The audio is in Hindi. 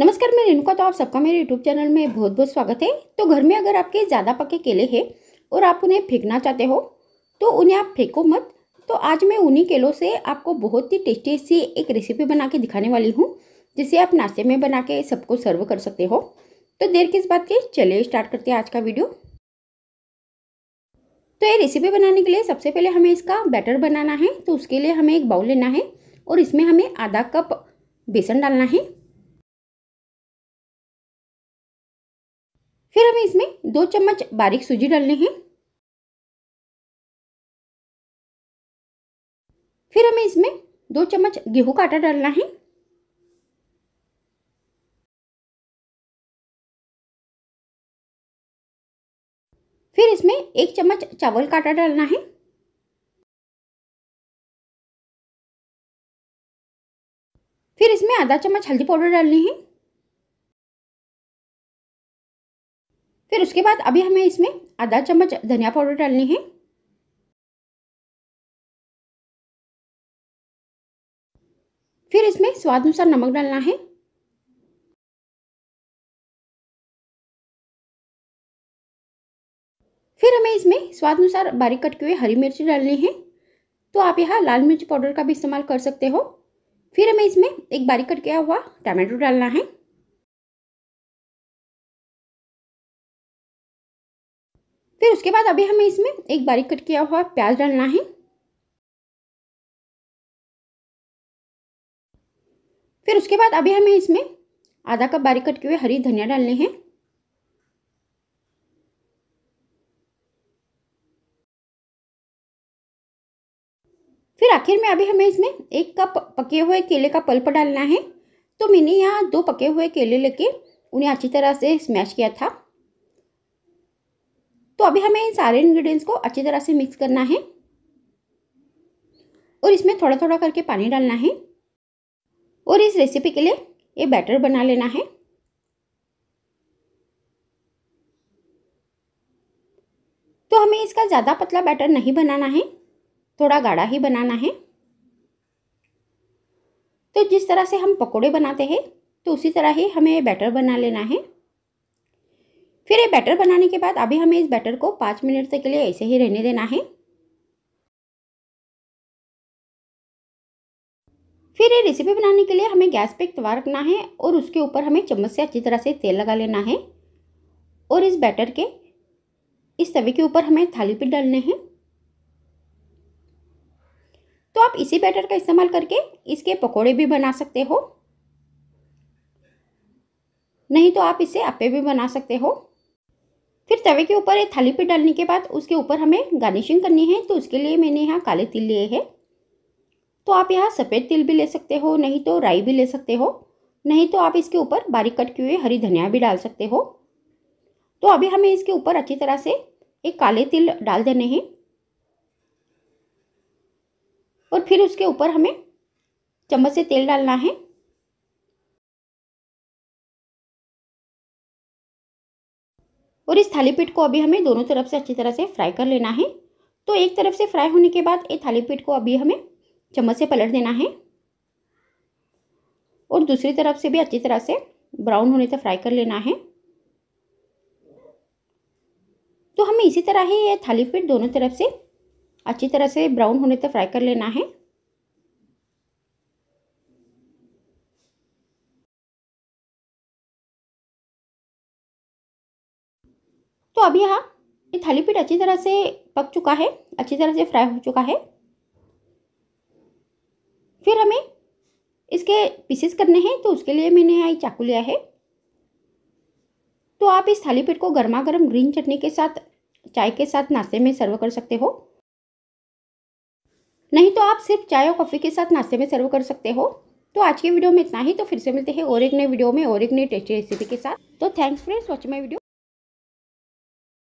नमस्कार मैं रेणुका तो आप सबका मेरे यूट्यूब चैनल में बहुत बहुत स्वागत है तो घर में अगर आपके ज़्यादा पके केले हैं और आप उन्हें फेंकना चाहते हो तो उन्हें आप फेंको मत तो आज मैं उन्हीं केलों से आपको बहुत ही टेस्टी सी एक रेसिपी बना के दिखाने वाली हूँ जिसे आप नाश्ते में बना के सबको सर्व कर सकते हो तो देर किस बात की चलिए स्टार्ट करते हैं आज का वीडियो तो ये रेसिपी बनाने के लिए सबसे पहले हमें इसका बैटर बनाना है तो उसके लिए हमें एक बाउल लेना है और इसमें हमें आधा कप बेसन डालना है फिर हमें इसमें दो चम्मच बारीक सूजी डालने हैं फिर हमें इसमें दो चम्मच गेहूं का आटा डालना है फिर इसमें एक चम्मच चावल का आटा डालना है फिर इसमें आधा चम्मच हल्दी पाउडर डालनी है फिर उसके बाद अभी हमें इसमें आधा चम्मच धनिया पाउडर डालनी है फिर इसमें स्वाद अनुसार नमक डालना है फिर हमें इसमें स्वाद अनुसार बारीक कटके हुए हरी मिर्ची डालनी है तो आप यहाँ लाल मिर्च पाउडर का भी इस्तेमाल कर सकते हो फिर हमें इसमें एक बारीक कटके हुआ टमाटो डालना है फिर उसके बाद अभी हमें इसमें एक बारीक कट किया हुआ प्याज डालना है फिर उसके बाद अभी हमें इसमें आधा कप बारीक कट किए हुए हरी धनिया डालने हैं फिर आखिर में अभी हमें इसमें एक कप पके हुए केले का पल्प डालना है तो मैंने यहाँ दो पके हुए केले लेके उन्हें अच्छी तरह से स्मैश किया था तो अभी हमें इन सारे इन्ग्रीडियंट्स को अच्छी तरह से मिक्स करना है और इसमें थोड़ा थोड़ा करके पानी डालना है और इस रेसिपी के लिए ये बैटर बना लेना है तो हमें इसका ज़्यादा पतला बैटर नहीं बनाना है थोड़ा गाढ़ा ही बनाना है तो जिस तरह से हम पकोड़े बनाते हैं तो उसी तरह ही हमें ये बैटर बना लेना है फिर ये बैटर बनाने के बाद अभी हमें इस बैटर को पाँच मिनट तक के लिए ऐसे ही रहने देना है फिर ये रेसिपी बनाने के लिए हमें गैस पे तवा रखना है और उसके ऊपर हमें चम्मच से अच्छी तरह से तेल लगा लेना है और इस बैटर के इस तवे के ऊपर हमें थाली पे डालने हैं तो आप इसी बैटर का इस्तेमाल करके इसके पकोड़े भी बना सकते हो नहीं तो आप इसे अपे भी बना सकते हो फिर तवे के ऊपर थाली पे डालने के बाद उसके ऊपर हमें गार्निशिंग करनी है तो उसके लिए मैंने यहाँ काले तिल लिए हैं तो आप यहाँ सफ़ेद तिल भी ले सकते हो नहीं तो राई भी ले सकते हो नहीं तो आप इसके ऊपर बारीक कट किए हरी धनिया भी डाल सकते हो तो अभी हमें इसके ऊपर अच्छी तरह से एक काले तिल डाल देने हैं और फिर उसके ऊपर हमें चम्मच से तेल डालना है और इस थालीपीठ को अभी हमें दोनों तरफ से अच्छी तरह से फ्राई कर लेना है तो एक तरफ से फ्राई होने के बाद ये थालीपीठ को अभी हमें चम्मच से पलट देना है और दूसरी तरफ से भी अच्छी तरह से ब्राउन होने तक फ्राई कर लेना है तो हमें इसी तरह ही ये थालीपीठ दोनों तरफ से अच्छी तरह से ब्राउन होने तक फ्राई कर लेना है तो अब यहाँ ये थाली पीठ अच्छी तरह से पक चुका है अच्छी तरह से फ्राई हो चुका है फिर हमें इसके पीसेस करने हैं तो उसके लिए मैंने यहाँ चाकू लिया है तो आप इस थाली पीठ को गर्मा गर्म ग्रीन चटनी के साथ चाय के साथ नाश्ते में सर्व कर सकते हो नहीं तो आप सिर्फ चाय और कॉफ़ी के साथ नाश्ते में सर्व कर सकते हो तो आज के वीडियो में इतना ही तो फिर से मिलते हैं और एक नए वीडियो में और एक नई टेस्टी रेसिपी के साथ तो thanks friends watching my video